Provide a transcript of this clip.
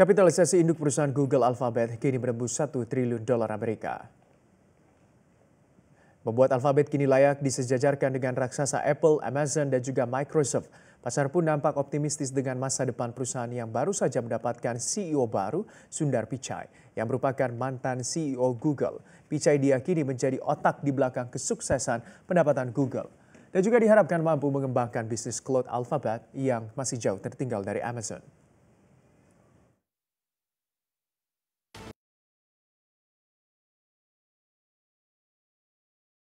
Kapitalisasi induk perusahaan Google Alphabet kini menembus 1 triliun dolar Amerika. Membuat Alphabet kini layak disejajarkan dengan raksasa Apple, Amazon, dan juga Microsoft. Pasar pun nampak optimistis dengan masa depan perusahaan yang baru saja mendapatkan CEO baru, Sundar Pichai, yang merupakan mantan CEO Google. Pichai diakini menjadi otak di belakang kesuksesan pendapatan Google. Dan juga diharapkan mampu mengembangkan bisnis cloud Alphabet yang masih jauh tertinggal dari Amazon.